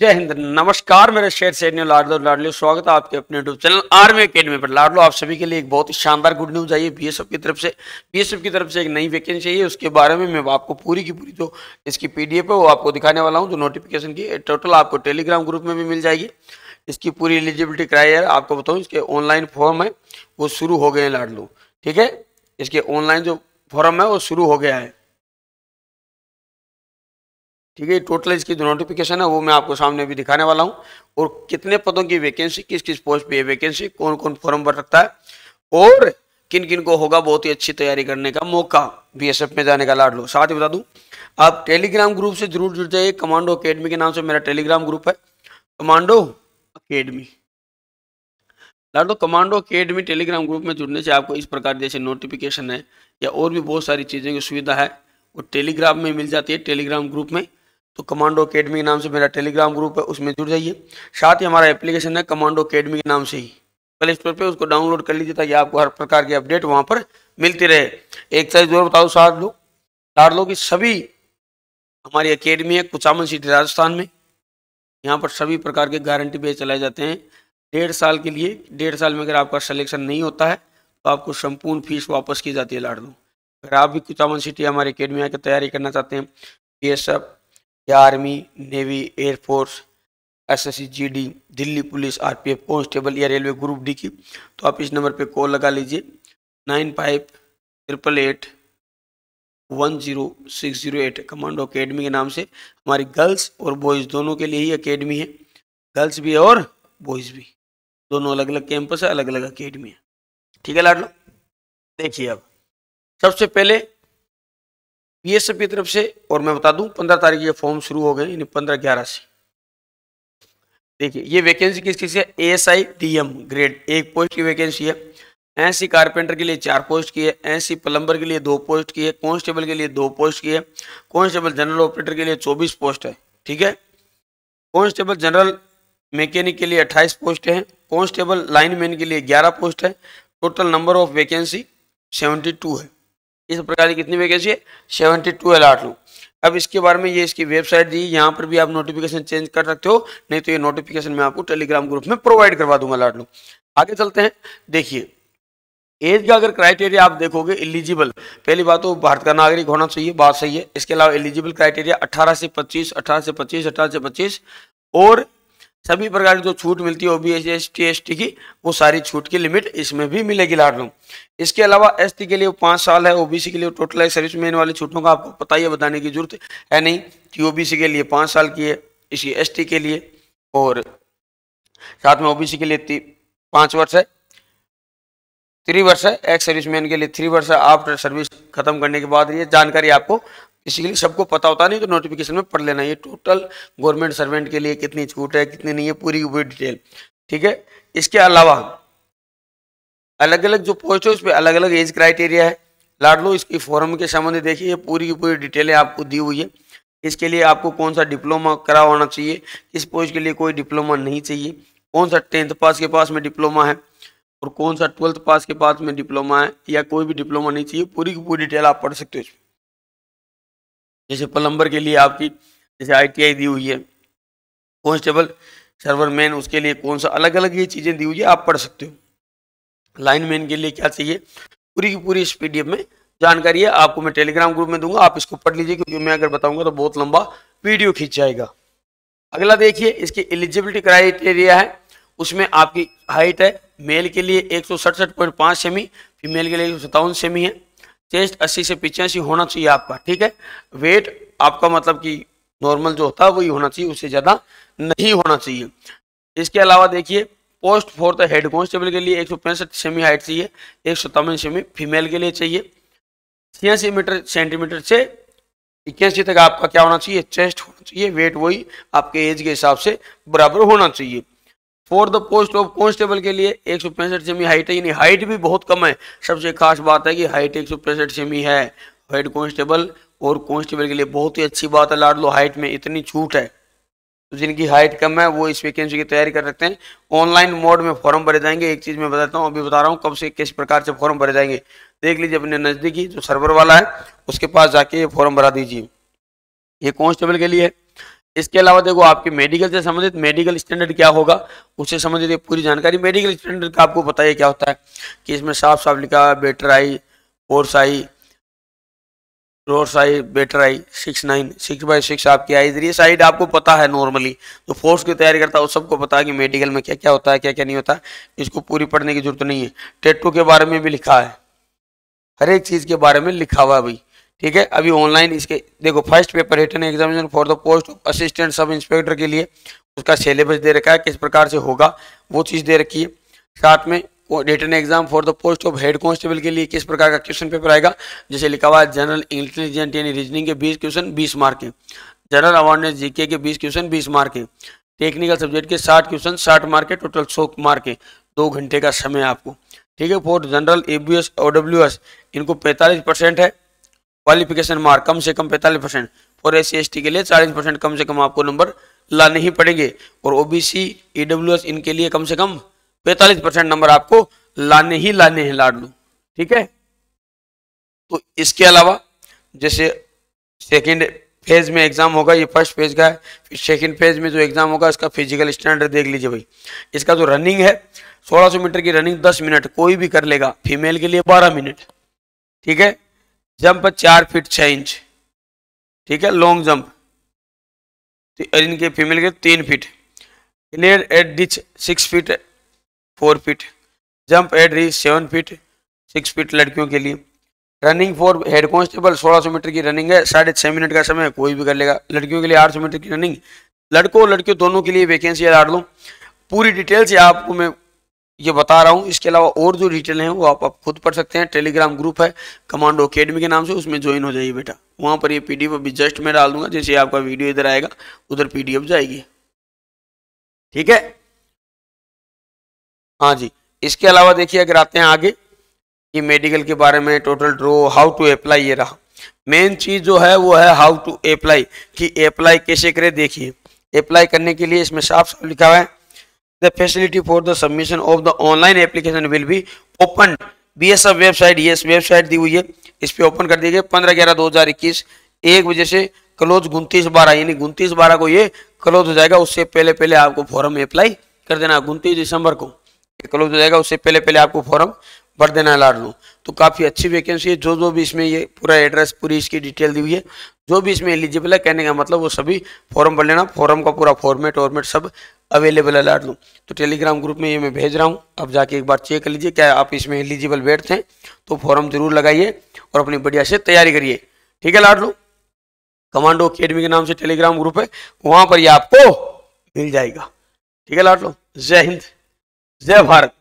जय हिंद नमस्कार मेरे शेर सैन्य लाडलो लाडलो स्वागत है आपके अपने यूट्यूब चैनल आर्मी अकेडमी पर लाडलो आप सभी के लिए एक बहुत ही शानदार गुड न्यूज़ आई है बीएसएफ की तरफ से बीएसएफ की तरफ से एक नई वैकेंसी है उसके बारे में मैं आपको पूरी की पूरी जो इसकी पीडीएफ है वो आपको दिखाने वाला हूँ जो नोटिफिकेशन की टोटल आपको टेलीग्राम ग्रुप में भी मिल जाएगी इसकी पूरी एलिजिबिलिटी क्राइटेरिया आपको बताऊँ इसके ऑनलाइन फॉर्म है वो शुरू हो गए हैं लाडलो ठीक है इसके ऑनलाइन जो फॉर्म है वो शुरू हो गया है ठीक है टोटल इसकी जो नोटिफिकेशन है वो मैं आपको सामने भी दिखाने वाला हूँ और कितने पदों की वैकेंसी किस किस पोस्ट पे है वैकेंसी कौन कौन फॉर्म भर रखता है और किन किन को होगा बहुत ही अच्छी तैयारी करने का मौका बीएसएफ में जाने का लाड लो साथ ही बता दूं आप टेलीग्राम ग्रुप से जरूर जुड़ जाइए कमांडो अकेडमी के नाम से मेरा टेलीग्राम ग्रुप है commando academy Lado commando academy Telegram group में जुड़ने से आपको इस प्रकार जैसे नोटिफिकेशन है या और भी बहुत सारी चीज़ें की सुविधा है वो टेलीग्राम में मिल जाती है टेलीग्राम ग्रुप में तो कमांडो अकेडमी के नाम से मेरा टेलीग्राम ग्रुप है उसमें जुड़ जाइए साथ ही हमारा एप्लीकेशन है कमांडो अकेडमी के नाम से ही प्ले स्टोर पर उसको डाउनलोड कर लीजिए ताकि आपको हर प्रकार की अपडेट वहाँ पर मिलती रहे एक चीज जरूर बताओ साथ लोग साथ लोग सभी हमारी अकेडमी है कुचामन सिटी राजस्थान में यहाँ पर सभी प्रकार के गारंटी पे चलाए जाते हैं डेढ़ साल के लिए डेढ़ साल में अगर आपका सिलेक्शन नहीं होता है तो आपको संपूर्ण फीस वापस की जाती है लाडलो अगर आप भी कुचामन सिटी हमारी अकेडमी आकर तैयारी करना चाहते हैं बी एस एफ या army navy air force SSC GD Delhi police RPF constable या रेलवे ग्रुप डी की तो आप इस नंबर पे कॉल लगा लीजिए nine five triple eight one zero six zero eight commando academy के नाम से हमारी गर्ल्स और बॉयज़ दोनों के लिए ही अकेडमी है गर्ल्स भी है और बॉयज़ भी दोनों अलग अलग कैंपस है अलग अलग अकेडमी है ठीक है लाडलो देखिए अब सबसे पहले ये की तरफ से और मैं बता दूं पंद्रह तारीख ये फॉर्म शुरू हो गए यानी पंद्रह ग्यारह से देखिए ये वैकेंसी किस किस है A S I D M grade एक पोस्ट की वैकेंसी है एन सी कारपेंटर के लिए चार पोस्ट की है एन सी प्लम्बर के लिए दो पोस्ट की है कॉन्स्टेबल के लिए दो पोस्ट की है कॉन्स्टेबल जनरल ऑपरेटर के लिए चौबीस पोस्ट है ठीक है कॉन्स्टेबल जनरल मैकेनिक के लिए अट्ठाईस पोस्ट है कॉन्स्टेबल लाइनमैन के लिए ग्यारह पोस्ट है total number of vacancy seventy two है इस प्रकार की कितनी वैकेंसी है सेवेंटी टू अलाट लू अब इसके बारे में ये इसकी वेबसाइट दी यहाँ पर भी आप नोटिफिकेशन चेंज कर सकते हो नहीं तो ये नोटिफिकेशन मैं आपको टेलीग्राम ग्रुप में प्रोवाइड करवा दूंगा लाट लू आगे चलते हैं देखिए एज का अगर क्राइटेरिया आप देखोगे एलिजिबल पहली बात तो भारत का नागरिक होना चाहिए बात सही है इसके अलावा एलिजिबल क्राइटेरिया 18 से 25 18 से 25 18 से 25 और सभी प्रकार की जो छूट मिलती है O B S T S की वो सारी छूट की लिमिट इसमें भी मिलेगी लाड लाडलूम इसके अलावा एस के लिए पाँच साल है ओबीसी के लिए टोटल है सर्विस मैन वाली छूटों का आपको पता ही है बताने की जरूरत है नहीं कि ओबीसी के लिए पाँच साल की है इसी एस के लिए और साथ में ओबीसी के लिए पाँच वर्ष है थ्री वर्ष है एक्स सर्विसमैन के लिए थ्री वर्ष है आफ्टर सर्विस खत्म करने के बाद ये जानकारी आपको इसीलिए सबको पता होता नहीं तो नोटिफिकेशन में पढ़ लेना ये टोटल गवर्नमेंट सर्वेंट के लिए कितनी छूट है कितनी नहीं है पूरी पूरी डिटेल ठीक है इसके अलावा अलग अलग जो पोस्ट है उस पर अलग अलग एज क्राइटेरिया है लाडलो इसकी फॉर्म के संबंध देखिए पूरी की पूरी डिटेलें आपको दी हुई है इसके लिए आपको कौन सा डिप्लोमा करा होना चाहिए इस पोस्ट के लिए कोई डिप्लोमा नहीं चाहिए कौन सा टेंथ पास के पास में डिप्लोमा है और कौन सा ट्वेल्थ पास के पास में डिप्लोमा है या कोई भी डिप्लोमा नहीं चाहिए पूरी की पूरी डिटेल आप पढ़ सकते हो इसमें जैसे प्लम्बर के लिए आपकी जैसे आईटीआई दी हुई है कॉन्स्टेबल सर्वर मैन उसके लिए कौन सा अलग अलग ये चीज़ें दी हुई है आप पढ़ सकते हो लाइन मैन के लिए क्या चाहिए पूरी की पूरी इस पी में जानकारी है आपको मैं टेलीग्राम ग्रुप में दूंगा आप इसको पढ़ लीजिए क्योंकि मैं अगर बताऊंगा तो बहुत लंबा वीडियो खींच जाएगा अगला देखिए इसकी एलिजिबिलिटी क्राइटेरिया है उसमें आपकी हाइट है मेल के लिए एक सेमी फीमेल के लिए एक सेमी है चेस्ट 80 से पिचासी होना चाहिए आपका ठीक है वेट आपका मतलब कि नॉर्मल जो होता है वही होना चाहिए उससे ज़्यादा नहीं होना चाहिए इसके अलावा देखिए post for the head constable के लिए एक सौ पैंसठ सेमी हाइट चाहिए एक सौ सेमी फीमेल के लिए चाहिए छियासी मीटर सेंटीमीटर से इक्यासी तक आपका क्या होना चाहिए चेस्ट होना चाहिए वेट वही आपके एज के हिसाब से बराबर होना चाहिए for the post of constable के लिए एक सौ पैंसठ सेमी हाइट है यानी हाइट भी बहुत कम है सबसे खास बात है कि हाइट एक सौ पैंसठ सेमी है हेड कॉन्स्टेबल और कॉन्स्टेबल के लिए बहुत ही अच्छी बात है लाडलो लो हाइट में इतनी छूट है तो जिनकी हाइट कम है वो इस वैकेंसी की तैयारी कर सकते हैं ऑनलाइन मोड में फॉर्म भरे जाएंगे एक चीज़ मैं बताता हूँ अभी बता रहा हूँ कब से किस प्रकार से फॉर्म भरे जाएंगे देख लीजिए अपने नज़दीकी जो सर्वर वाला है उसके पास जाके ये फॉर्म भरा दीजिए ये कांस्टेबल के लिए इसके अलावा देखो आपके मेडिकल से संबंधित मेडिकल स्टैंडर्ड क्या होगा उससे संबंधित पूरी जानकारी मेडिकल स्टैंडर्ड का आपको पता है क्या होता है कि इसमें साफ साफ लिखा है better eye worse eye worse eye better eye six nine six by six आपकी आई इधर ये साइड आपको पता है नॉर्मली तो फोर्स की तैयारी करता है सबको पता है कि मेडिकल में क्या क्या होता है क्या क्या नहीं होता इसको पूरी पढ़ने की जरूरत नहीं है टेटू के बारे में भी लिखा है हर एक चीज़ के बारे में लिखा हुआ है भाई ठीक है अभी ऑनलाइन इसके देखो first paper written examination for the post of assistant sub inspector के लिए उसका सिलेबस दे रखा है किस प्रकार से होगा वो चीज़ दे रखी है साथ में written exam for the post of head constable के लिए किस प्रकार का क्वेश्चन पेपर आएगा जैसे लिखा हुआ है जनरल इंटेलिजेंट यानी रीजनिंग के बीस क्वेश्चन बीस मार्क है जनरल अवेयरनेस जीके के बीस क्वेश्चन बीस मार्क है टेक्निकल सब्जेक्ट के साठ क्वेश्चन साठ मार्क है टोटल सौ मार्क है दो घंटे का समय आपको ठीक है for general A B S और डब्ल्यू एस इनको पैंतालीस परसेंट है क्वालिफिकेशन मार्क कम से कम पैंतालीस परसेंट और एस सी के लिए चालीस परसेंट कम से कम आपको नंबर लाने ही पड़ेंगे और ओबीसी ईडब्ल्यूएस e इनके लिए कम से कम पैंतालीस परसेंट नंबर आपको लाने ही लाने हैं लाडलू ठीक है तो इसके अलावा जैसे सेकेंड फेज में एग्जाम होगा ये फर्स्ट फेज का है फिर सेकेंड फेज में जो एग्जाम होगा इसका फिजिकल स्टैंडर्ड देख लीजिए भाई इसका जो रनिंग है 1600 मीटर की रनिंग 10 मिनट कोई भी कर लेगा फीमेल के लिए 12 मिनट ठीक है जंप चार फीट छः इंच ठीक है लॉन्ग जंप और इनके फीमेल के तीन feet clear at ditch six feet four feet jump at reach seven feet six feet लड़कियों के लिए रनिंग फॉर हेड सोलह 1600 मीटर की रनिंग है साढ़े छः मिनट का समय कोई भी कर लेगा लड़कियों के लिए 800 मीटर की रनिंग लड़कों और लड़कियों दोनों के लिए वैकेंसी डाल दूँ पूरी डिटेल्स आपको मैं ये बता रहा हूँ इसके अलावा और जो डिटेल हैं वो आप, आप खुद पढ़ सकते हैं टेलीग्राम ग्रुप है कमांडो अकेडमी के नाम से उसमें ज्वाइन हो जाइए बेटा वहाँ पर ये पीडीएफ अभी जस्ट मैं डाल दूंगा जैसे आपका वीडियो इधर आएगा उधर पीडीएफ जाएगी ठीक है हाँ जी इसके अलावा देखिए अगर आते हैं आगे कि मेडिकल के बारे में total draw how to apply ये रहा मेन चीज़ जो है वो है हाउ टू अप्लाई कि अप्लाई कैसे करें देखिए अप्लाई करने के लिए इसमें साफ साफ लिखा हुआ है the facility for the submission of the online application will be open B S F website ये वेबसाइट दी हुई है इस पर ओपन कर दी गई पंद्रह ग्यारह दो हजार इक्कीस एक बजे से क्लोज उनतीस बारह यानी उनतीस बारह को ये क्लोज हो जाएगा उससे पहले पहले आपको फॉर्म अप्लाई कर देना उनतीस दिसंबर को क्लोज हो जाएगा उससे पहले पहले आपको फॉर्म भर देना लाड लू तो काफ़ी अच्छी वैकेंसी है जो जो भी इसमें ये पूरा एड्रेस पूरी इसकी डिटेल दी हुई है जो भी इसमें एलिजिबल है कहने का मतलब वो सभी फॉर्म भर लेना फॉर्म का पूरा फॉर्मेट वॉर्मेट सब अवेलेबल है लाट लूँ तो टेलीग्राम ग्रुप में ये मैं भेज रहा हूँ आप जाके एक बार चेक कर लीजिए क्या आप इसमें एलिजिबल बैठते हैं तो फॉर्म जरूर लगाइए और अपनी बढ़िया से तैयारी करिए ठीक है लाट लूँ कमांडो अकेडमी के नाम से टेलीग्राम ग्रुप है वहाँ पर ये आपको मिल जाएगा ठीक है लाट लो जय हिंद जय भारत